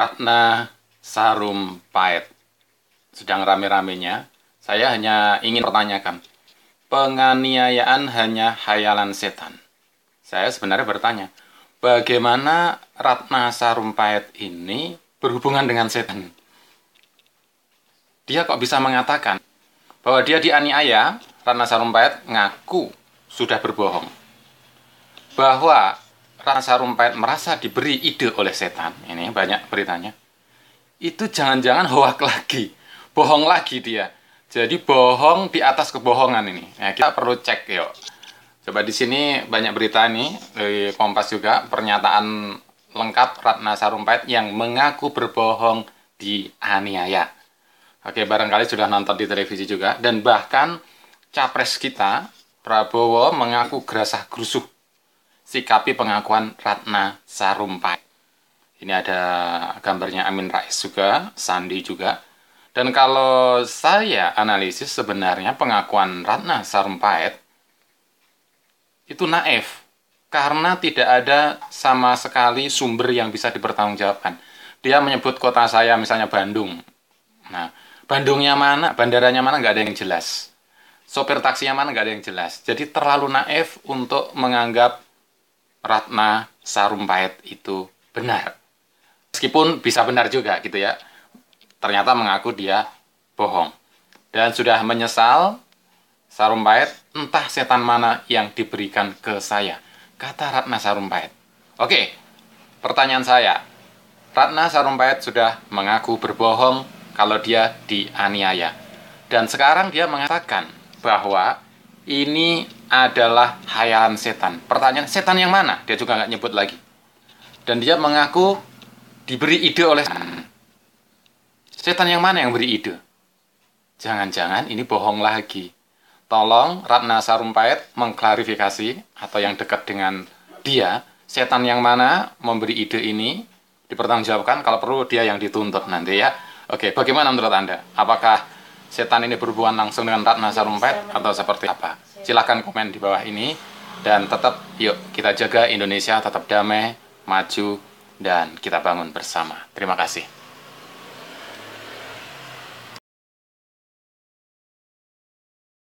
Ratna Sarumpait. Sedang rame-ramenya, saya hanya ingin pertanyakan. Penganiayaan hanya hayalan setan. Saya sebenarnya bertanya, bagaimana Ratna Sarumpait ini berhubungan dengan setan? Dia kok bisa mengatakan bahwa dia dianiaya, Ratna Sarumpait ngaku sudah berbohong. Bahwa Ratna Sarumpait merasa diberi ide oleh setan, ini banyak beritanya, itu jangan-jangan hoak lagi, bohong lagi dia. Jadi bohong di atas kebohongan ini. Nah, kita perlu cek yuk. Coba di sini banyak berita nih dari Kompas juga pernyataan lengkap Ratna Sarumpait yang mengaku berbohong di aniaya Oke, barangkali sudah nonton di televisi juga dan bahkan capres kita Prabowo mengaku gerasah gerusuh sikapi pengakuan Ratna Sarumpait. Ini ada gambarnya Amin Rais juga, Sandi juga. Dan kalau saya analisis sebenarnya pengakuan Ratna Sarumpait itu naif karena tidak ada sama sekali sumber yang bisa dipertanggungjawabkan. Dia menyebut kota saya misalnya Bandung. Nah, Bandungnya mana, bandaranya mana nggak ada yang jelas. Sopir taksinya mana nggak ada yang jelas. Jadi terlalu naif untuk menganggap Ratna Sarumpait itu benar. Meskipun bisa benar juga gitu ya. Ternyata mengaku dia bohong. Dan sudah menyesal Sarumpait, entah setan mana yang diberikan ke saya. Kata Ratna Sarumpait. Oke, pertanyaan saya. Ratna Sarumpait sudah mengaku berbohong kalau dia dianiaya. Dan sekarang dia mengatakan bahwa ini adalah hayalan setan. Pertanyaan setan yang mana? Dia juga nggak nyebut lagi. Dan dia mengaku diberi ide oleh setan. Setan yang mana yang beri ide? Jangan-jangan ini bohong lagi. Tolong Ratna Sarumpait mengklarifikasi atau yang dekat dengan dia, setan yang mana memberi ide ini dipertanggungjawabkan kalau perlu dia yang dituntut nanti ya. Oke, bagaimana menurut Anda? Apakah setan ini berhubungan langsung dengan Ratna Sarumpet iya, atau seperti apa? Iya. Silahkan komen di bawah ini dan tetap yuk kita jaga Indonesia tetap damai, maju, dan kita bangun bersama. Terima kasih.